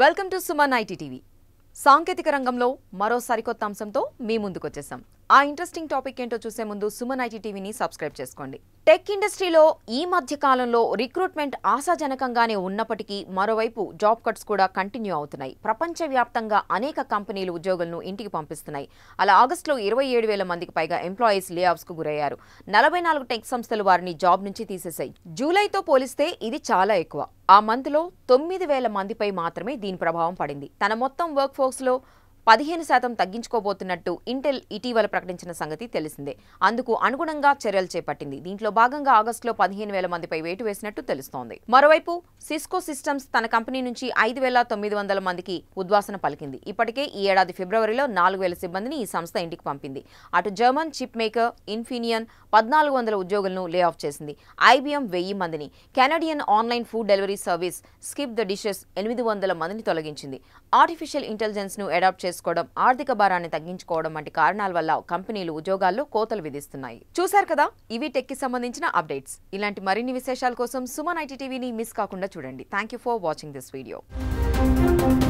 welcome to Suman IT TV సాంకేతిక రంగంలో మరో సరికొత్త అంశంతో మీ ముందుకొచ్చేసాం ఆ ఇంట్రెస్టింగ్ టాపిక్ ఏంటో చూసే ముందు సుమన్ ఐటీ టీవీని సబ్స్క్రైబ్ చేసుకోండి టెక్ ఇండస్ట్రీలో ఈ మధ్య కాలంలో రిక్రూట్మెంట్ ఆశాజనకంగానే ఉన్నప్పటికీ మరోవైపు జాబ్ కట్స్ కూడా కంటిన్యూ అవుతున్నాయి ప్రపంచవ్యాప్తంగా అనేక కంపెనీలు ఉద్యోగులను ఇంటికి పంపిస్తున్నాయి అలా ఆగస్టులో ఇరవై ఏడు వేల మందికి పైగా ఎంప్లాయీస్ కు గురయ్యారు నలభై నాలుగు టెక్ సంస్థలు వారిని జాబ్ నుంచి తీసేశాయి జూలైతో పోలిస్తే ఇది చాలా ఎక్కువ ఆ మంత్లో తొమ్మిది వేల మందిపై మాత్రమే దీని ప్రభావం పడింది తన మొత్తం వర్క్ ఫోర్స్లో పదిహేను శాతం తగ్గించుకోబోతున్నట్టు ఇంటెల్ ఇటీవల ప్రకటించిన సంగతి తెలిసిందే అందుకు అనుగుణంగా చర్యలు చేపట్టింది దీంట్లో భాగంగా ఆగస్టులో పదిహేను వేల మందిపై వేటు వేసినట్టు తెలుస్తోంది మరోవైపు సిస్కో సిస్టమ్స్ తన కంపెనీ నుంచి ఐదు వేల తొమ్మిది వందల మందికి ఉద్వాసన పలికింది ఇప్పటికే ఈ ఏడాది ఫిబ్రవరిలో నాలుగు వేల సిబ్బందిని ఈ సంస్థ ఇంటికి పంపింది అటు జర్మన్ చిప్ మేకర్ ఇన్ఫీనియన్ పద్నాలుగు వందల ఉద్యోగులను లే ఆఫ్ చేసింది ఐబీఎం వెయ్యి మందిని Canadian online food delivery service Skip The Dishes ఎనిమిది వందల మందిని తొలగించింది ఆర్టిఫిషియల్ ఇంటెలిజెన్స్ను అడాప్ట్ చేసి చేసుకోవడం ఆర్థిక భారాన్ని తగ్గించుకోవడం వంటి కారణాల వల్ల కంపెనీలు ఉద్యోగాల్లో కోతలు విధిస్తున్నాయి చూశారు కదా ఇవి టెక్ కి సంబంధించిన అప్డేట్స్ ఇలాంటి మరిన్ని విశేషాల కోసం సుమన్ ఐటీ టీవీని మిస్ కాకుండా చూడండి thank for watching this video